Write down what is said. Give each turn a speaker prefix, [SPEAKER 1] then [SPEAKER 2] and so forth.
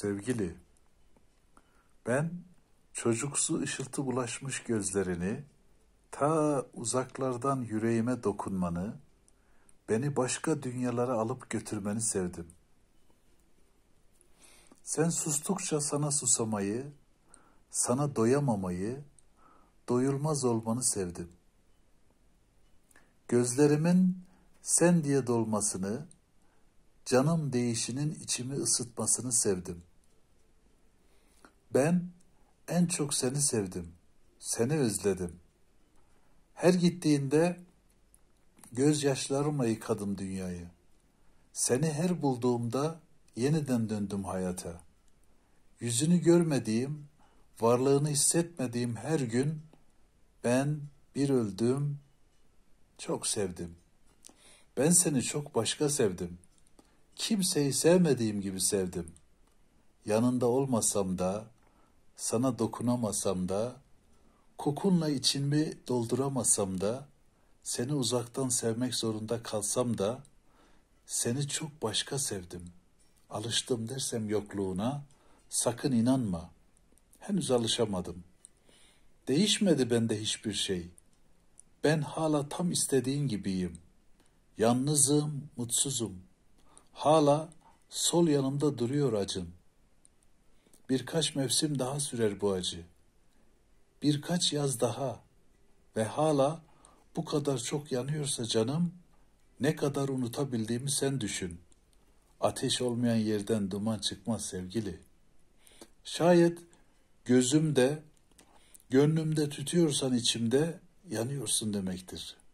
[SPEAKER 1] Sevgili, ben çocuksu ışıltı bulaşmış gözlerini, ta uzaklardan yüreğime dokunmanı, beni başka dünyalara alıp götürmeni sevdim. Sen sustukça sana susamayı, sana doyamamayı, doyulmaz olmanı sevdim. Gözlerimin sen diye dolmasını, canım değişinin içimi ısıtmasını sevdim. Ben en çok seni sevdim, seni özledim. Her gittiğinde gözyaşlarımla yıkadım dünyayı. Seni her bulduğumda yeniden döndüm hayata. Yüzünü görmediğim, varlığını hissetmediğim her gün ben bir öldüm, çok sevdim. Ben seni çok başka sevdim kimseyi sevmediğim gibi sevdim. Yanında olmasam da, sana dokunamasam da, kokunla içimi dolduramasam da, seni uzaktan sevmek zorunda kalsam da, seni çok başka sevdim. Alıştım dersem yokluğuna, sakın inanma. Henüz alışamadım. Değişmedi bende hiçbir şey. Ben hala tam istediğin gibiyim. Yalnızım, mutsuzum.'' Hala sol yanımda duruyor acım. Birkaç mevsim daha sürer bu acı. Birkaç yaz daha ve hala bu kadar çok yanıyorsa canım, ne kadar unutabildiğimi sen düşün. Ateş olmayan yerden duman çıkmaz sevgili. Şayet gözümde, gönlümde tütüyorsan içimde yanıyorsun demektir.''